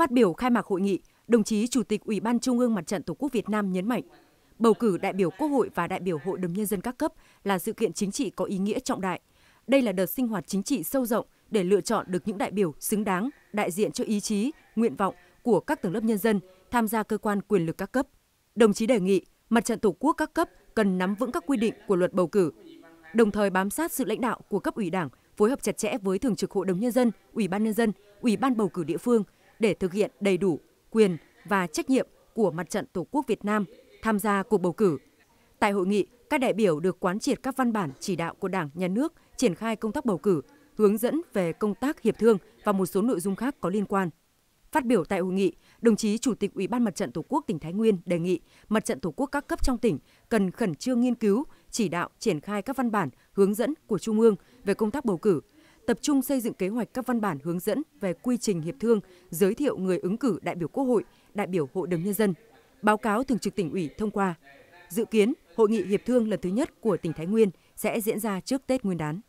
Phát biểu khai mạc hội nghị, đồng chí Chủ tịch Ủy ban Trung ương Mặt trận Tổ quốc Việt Nam nhấn mạnh, bầu cử đại biểu Quốc hội và đại biểu Hội đồng nhân dân các cấp là sự kiện chính trị có ý nghĩa trọng đại. Đây là đợt sinh hoạt chính trị sâu rộng để lựa chọn được những đại biểu xứng đáng, đại diện cho ý chí, nguyện vọng của các tầng lớp nhân dân tham gia cơ quan quyền lực các cấp. Đồng chí đề nghị Mặt trận Tổ quốc các cấp cần nắm vững các quy định của luật bầu cử, đồng thời bám sát sự lãnh đạo của cấp ủy Đảng, phối hợp chặt chẽ với Thường trực Hội đồng nhân dân, Ủy ban nhân dân, Ủy ban bầu cử địa phương – để thực hiện đầy đủ quyền và trách nhiệm của Mặt trận Tổ quốc Việt Nam tham gia cuộc bầu cử. Tại hội nghị, các đại biểu được quán triệt các văn bản chỉ đạo của Đảng, Nhà nước triển khai công tác bầu cử, hướng dẫn về công tác hiệp thương và một số nội dung khác có liên quan. Phát biểu tại hội nghị, đồng chí Chủ tịch Ủy ban Mặt trận Tổ quốc tỉnh Thái Nguyên đề nghị Mặt trận Tổ quốc các cấp trong tỉnh cần khẩn trương nghiên cứu, chỉ đạo triển khai các văn bản, hướng dẫn của Trung ương về công tác bầu cử, tập trung xây dựng kế hoạch các văn bản hướng dẫn về quy trình hiệp thương, giới thiệu người ứng cử đại biểu Quốc hội, đại biểu Hội đồng Nhân dân, báo cáo Thường trực tỉnh ủy thông qua. Dự kiến, Hội nghị hiệp thương lần thứ nhất của tỉnh Thái Nguyên sẽ diễn ra trước Tết Nguyên đán.